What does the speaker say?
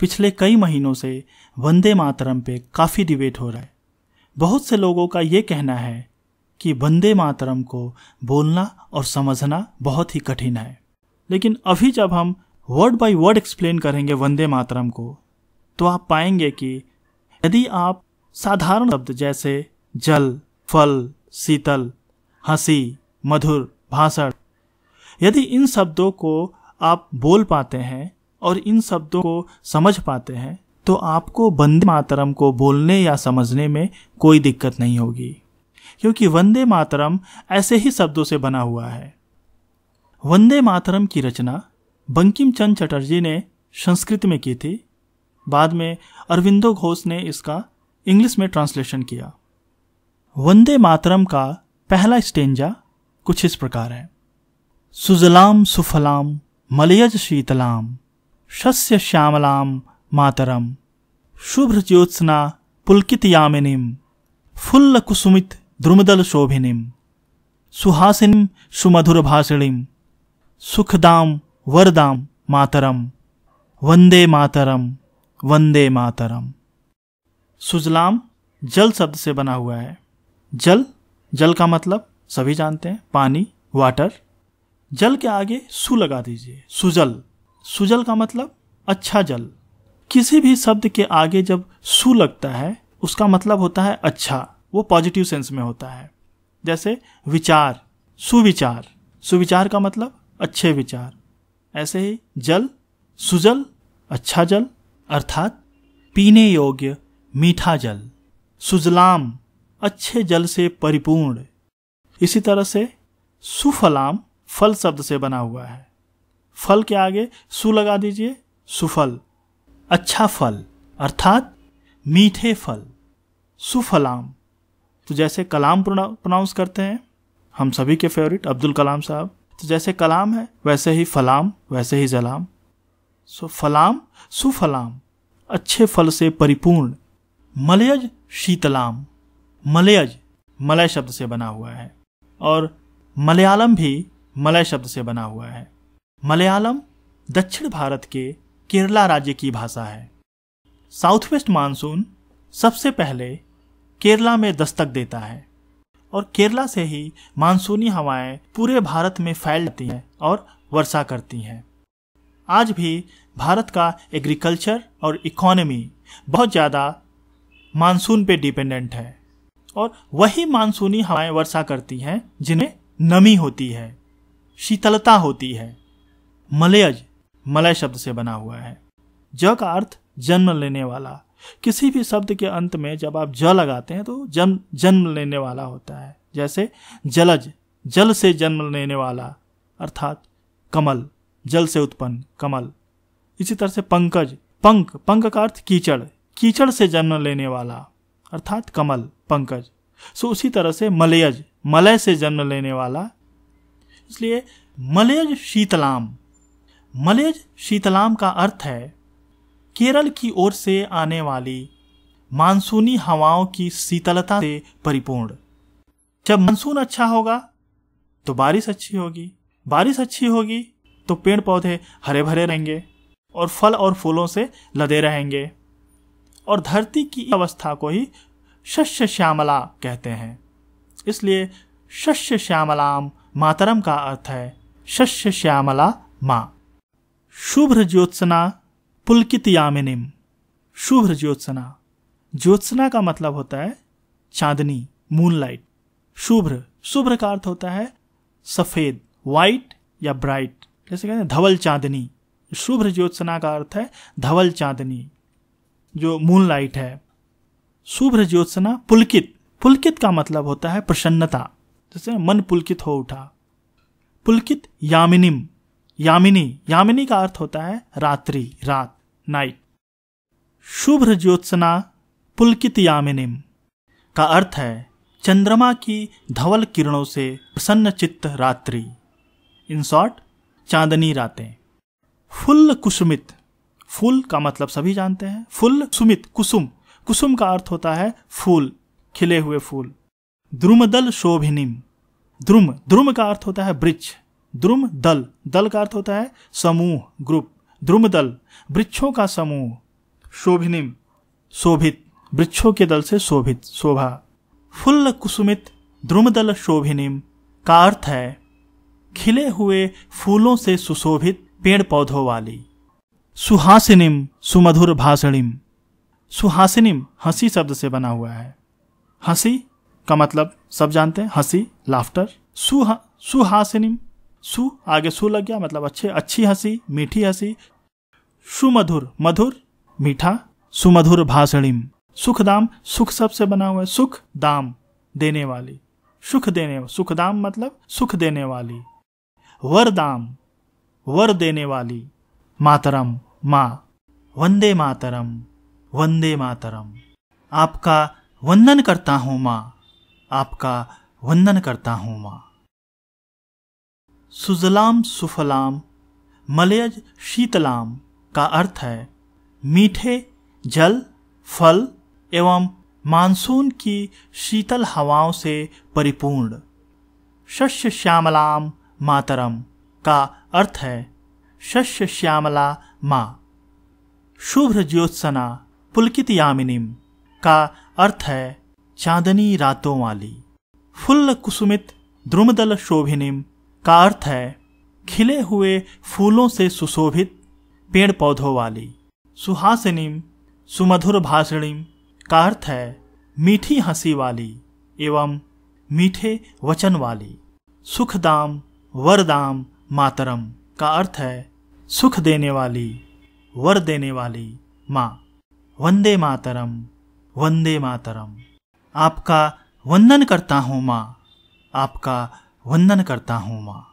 पिछले कई महीनों से वंदे मातरम पे काफ़ी डिबेट हो रहा है बहुत से लोगों का ये कहना है कि वंदे मातरम को बोलना और समझना बहुत ही कठिन है लेकिन अभी जब हम वर्ड बाय वर्ड एक्सप्लेन करेंगे वंदे मातरम को तो आप पाएंगे कि यदि आप साधारण शब्द जैसे जल फल शीतल हंसी मधुर भाषण यदि इन शब्दों को आप बोल पाते हैं और इन शब्दों को समझ पाते हैं तो आपको वंदे मातरम को बोलने या समझने में कोई दिक्कत नहीं होगी क्योंकि वंदे मातरम ऐसे ही शब्दों से बना हुआ है वंदे मातरम की रचना बंकिम चंद चटर्जी ने संस्कृत में की थी बाद में अरविंदो घोष ने इसका इंग्लिश में ट्रांसलेशन किया वंदे मातरम का पहला स्टेंजा कुछ इस प्रकार है सुजलाम सुफलाम मलयज शीतलाम शस्य श्यामलाम मातरम शुभ्र ज्योत्सना पुलकित यामिनीम फुल्ल कुसुमित द्रुमदल शोभिनीम सुहासिनीम सुमधुर भाषिणीम सुखदाम वरदाम मातरम वंदे मातरम वंदे मातरम सुजलाम जल शब्द से बना हुआ है जल जल का मतलब सभी जानते हैं पानी वाटर जल के आगे सु लगा दीजिए सुजल सुजल का मतलब अच्छा जल किसी भी शब्द के आगे जब सु लगता है उसका मतलब होता है अच्छा वो पॉजिटिव सेंस में होता है जैसे विचार सुविचार सुविचार का मतलब अच्छे विचार ऐसे ही जल सुजल अच्छा जल अर्थात पीने योग्य मीठा जल सुजलाम अच्छे जल से परिपूर्ण इसी तरह से सुफलाम फल शब्द से बना हुआ है फल के आगे सु लगा दीजिए सुफल अच्छा फल अर्थात मीठे फल सुफलाम तो जैसे कलाम प्रोनाउंस करते हैं हम सभी के फेवरेट अब्दुल कलाम साहब तो जैसे कलाम है वैसे ही फलाम वैसे ही जलाम सो फलाम सुफलाम अच्छे फल से परिपूर्ण मलयज शीतलाम मलयज मलय शब्द से बना हुआ है और मलयालम भी मलय शब्द से बना हुआ है मलयालम दक्षिण भारत के केरला राज्य की भाषा है साउथ वेस्ट मानसून सबसे पहले केरला में दस्तक देता है और केरला से ही मानसूनी हवाएं पूरे भारत में फैलती हैं और वर्षा करती हैं आज भी भारत का एग्रीकल्चर और इकोनॉमी बहुत ज़्यादा मानसून पे डिपेंडेंट है और वही मानसूनी हवाएं वर्षा करती हैं जिन्हें नमी होती है शीतलता होती है मलयज मलय शब्द से बना हुआ है ज का अर्थ जन्म लेने वाला किसी भी शब्द के अंत में जब आप ज लगाते हैं तो जन्म जन्म लेने वाला होता है जैसे जलज जल से जन्म लेने वाला अर्थात कमल जल से उत्पन्न कमल इसी तरह से पंकज पंक पंक का अर्थ कीचड़ कीचड़ से जन्म लेने वाला अर्थात कमल पंकज सो उसी तरह से मलयज मलय से जन्म लेने वाला इसलिए मलयज शीतलाम मलेज शीतलाम का अर्थ है केरल की ओर से आने वाली मानसूनी हवाओं की शीतलता से परिपूर्ण जब मानसून अच्छा होगा तो बारिश अच्छी होगी बारिश अच्छी होगी तो पेड़ पौधे हरे भरे रहेंगे और फल और फूलों से लदे रहेंगे और धरती की अवस्था को ही शस्य श्यामला कहते हैं इसलिए शस्य श्यामलाम मातरम का अर्थ है शस्य श्यामला माँ शुभ्र ज्योत्सना पुलकित यामिनिम शुभ्र ज्योत्सना ज्योत्सना का मतलब होता है चांदनी मूनलाइट शुभ्र शुभ्र का अर्थ होता है सफेद व्हाइट या ब्राइट जैसे कहते हैं धवल चांदनी शुभ्र ज्योत्सना का अर्थ है धवल चांदनी जो मूनलाइट है शुभ्र ज्योत्सना पुलकित पुलकित का मतलब होता है प्रसन्नता जैसे मन पुलकित हो उठा पुलकित यामिनिम यामिनी यामिनी का अर्थ होता है रात्रि रात नाइट शुभ्र ज्योत्सना पुलकित यामिनिम का अर्थ है चंद्रमा की धवल किरणों से प्रसन्न चित्त रात्रि इन शॉर्ट चांदनी रातें फुल कुसुमित फूल का मतलब सभी जानते हैं फुल सुमित कुसुम कुसुम का अर्थ होता है फूल खिले हुए फूल द्रुमदल शोभिनिम द्रुम द्रुम का अर्थ होता है वृक्ष द्रुम दल दल का अर्थ होता है समूह ग्रुप द्रुम दल वृक्षों का समूह शोभिनिम शोभित वृक्षों के दल से शोभित शोभा फुल्ल कुसुमित दल शोभिनिम का अर्थ है खिले हुए फूलों से सुशोभित पेड़ पौधों वाली सुहासिनिम सुमधुर भाषणिम सुहासिनिम हंसी शब्द से बना हुआ है हंसी का मतलब सब जानते हैं हंसी लाफ्टर सुहा सुहासिनिम सु आगे सु लग गया मतलब अच्छे अच्छी हंसी मीठी हंसी सुमधुर मधुर मीठा सुमधुर भाषणिम सुख दाम सुख सबसे बना हुआ है सुख दाम देने वाली सुख देने सुख दाम मतलब सुख देने वाली वर दाम वर देने वाली मातरम माँ वंदे मातरम वंदे मातरम आपका वंदन करता हूँ माँ आपका वंदन करता हूँ माँ सुजलाम सुफलाम मलयज शीतलाम का अर्थ है मीठे जल फल एवं मानसून की शीतल हवाओं से परिपूर्ण शस्य श्यामलाम मातरम का अर्थ है शस्य श्यामला माँ शुभ्र ज्योत्सना पुलकित यामिनीम का अर्थ है चांदनी रातों वाली फुल्ल कुसुमित द्रुमदल शोभिनीम का अर्थ है खिले हुए फूलों से सुशोभित पेड़ पौधों वाली सुहासिनीम सुमधुर भाषणिम का अर्थ है मीठी हंसी वाली एवं मीठे वचन वाली सुखदाम वरदाम मातरम का अर्थ है सुख देने वाली वर देने वाली माँ वंदे मातरम वंदे मातरम आपका वंदन करता हूँ माँ आपका वंदन करता हूँ माँ